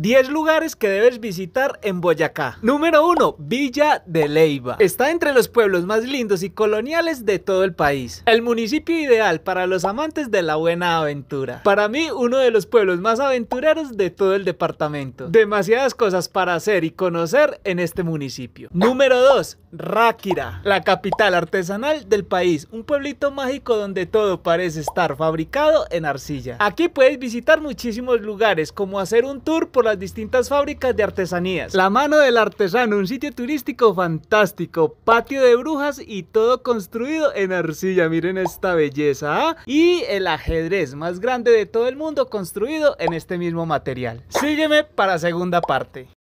10 lugares que debes visitar en Boyacá. Número 1. Villa de Leiva. Está entre los pueblos más lindos y coloniales de todo el país. El municipio ideal para los amantes de la buena aventura. Para mí, uno de los pueblos más aventureros de todo el departamento. Demasiadas cosas para hacer y conocer en este municipio. Número 2. Ráquira. La capital artesanal del país. Un pueblito mágico donde todo parece estar fabricado en arcilla. Aquí puedes visitar muchísimos lugares como hacer un tour por distintas fábricas de artesanías. La mano del artesano, un sitio turístico fantástico, patio de brujas y todo construido en arcilla. Miren esta belleza. ¿ah? Y el ajedrez más grande de todo el mundo construido en este mismo material. Sígueme para segunda parte.